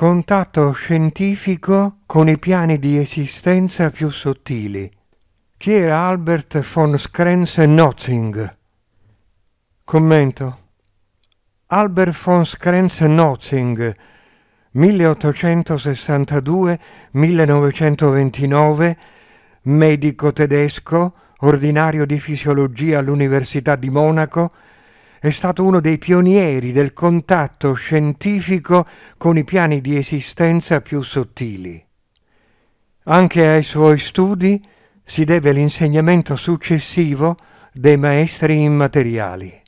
Contatto scientifico con i piani di esistenza più sottili. Chi era Albert von Skrenze-Notzing? Commento. Albert von Skrenze-Notzing, 1862-1929, medico tedesco, ordinario di fisiologia all'Università di Monaco, è stato uno dei pionieri del contatto scientifico con i piani di esistenza più sottili. Anche ai suoi studi si deve l'insegnamento successivo dei maestri immateriali.